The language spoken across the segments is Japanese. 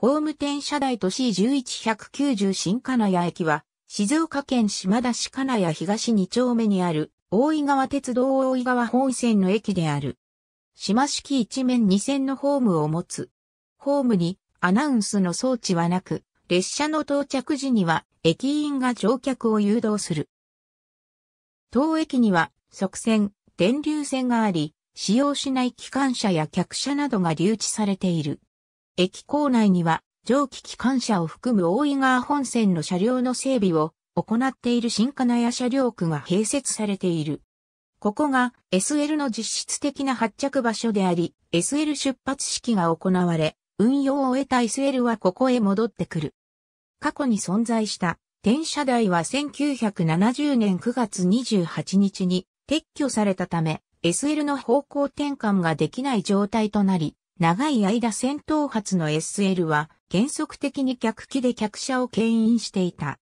ホーム店車台都市11190新金谷駅は、静岡県島田市金谷東2丁目にある、大井川鉄道大井川本線の駅である。島式一面二線のホームを持つ。ホームにアナウンスの装置はなく、列車の到着時には駅員が乗客を誘導する。当駅には側線、電流線があり、使用しない機関車や客車などが留置されている。駅構内には蒸気機関車を含む大井川本線の車両の整備を行っている新金谷車両区が併設されている。ここが SL の実質的な発着場所であり、SL 出発式が行われ、運用を終えた SL はここへ戻ってくる。過去に存在した転車台は1970年9月28日に撤去されたため、SL の方向転換ができない状態となり、長い間戦闘発の SL は原則的に客機で客車を牽引していた。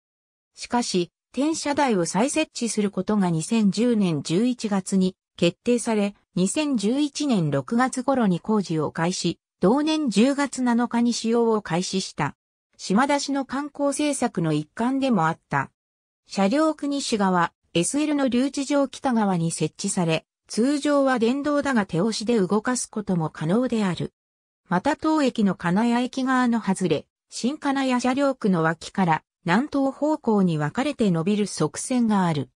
しかし、転車台を再設置することが2010年11月に決定され、2011年6月頃に工事を開始、同年10月7日に使用を開始した。島田市の観光政策の一環でもあった。車両国市側、SL の留置場北側に設置され、通常は電動だが手押しで動かすことも可能である。また当駅の金谷駅側の外れ、新金谷車両区の脇から南東方向に分かれて伸びる側線がある。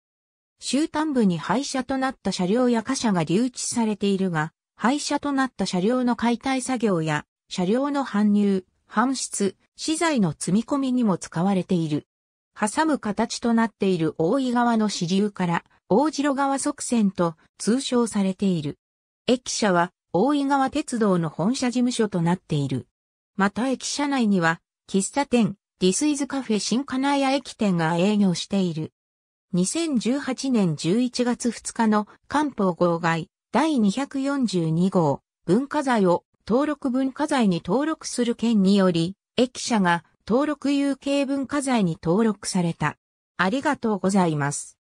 終端部に廃車となった車両や貨車が留置されているが、廃車となった車両の解体作業や車両の搬入、搬出、資材の積み込みにも使われている。挟む形となっている大井川の支流から大城川側線と通称されている。駅舎は大井川鉄道の本社事務所となっている。また駅舎内には喫茶店、ディスイズカフェ新金谷駅店が営業している。2018年11月2日の官報号外第242号文化財を登録文化財に登録する件により、駅舎が登録有形文化財に登録された。ありがとうございます。